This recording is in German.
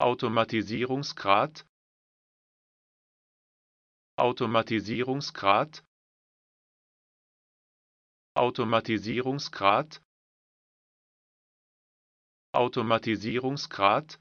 Automatisierungsgrad Automatisierungsgrad Automatisierungsgrad Automatisierungsgrad